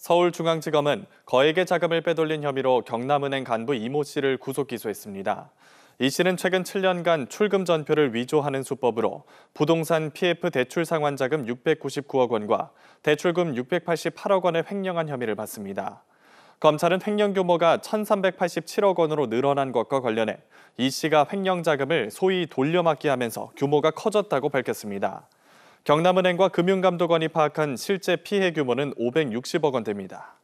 서울중앙지검은 거액의 자금을 빼돌린 혐의로 경남은행 간부 이모 씨를 구속 기소했습니다. 이 씨는 최근 7년간 출금 전표를 위조하는 수법으로 부동산 PF 대출 상환자금 699억 원과 대출금 688억 원을 횡령한 혐의를 받습니다. 검찰은 횡령 규모가 1,387억 원으로 늘어난 것과 관련해 이 씨가 횡령 자금을 소위 돌려막기하면서 규모가 커졌다고 밝혔습니다. 경남은행과 금융감독원이 파악한 실제 피해 규모는 560억 원 됩니다.